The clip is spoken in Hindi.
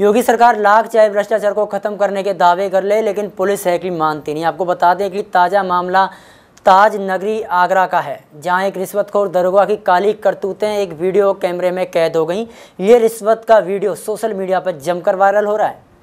योगी सरकार लाख चाहे भ्रष्टाचार को ख़त्म करने के दावे कर ले, लेकिन पुलिस है कि मानती नहीं आपको बता दें कि ताज़ा मामला ताज नगरी आगरा का है जहां एक रिश्वतखोर दरोगा की काली करतूतें एक वीडियो कैमरे में कैद हो गई ये रिश्वत का वीडियो सोशल मीडिया पर जमकर वायरल हो रहा है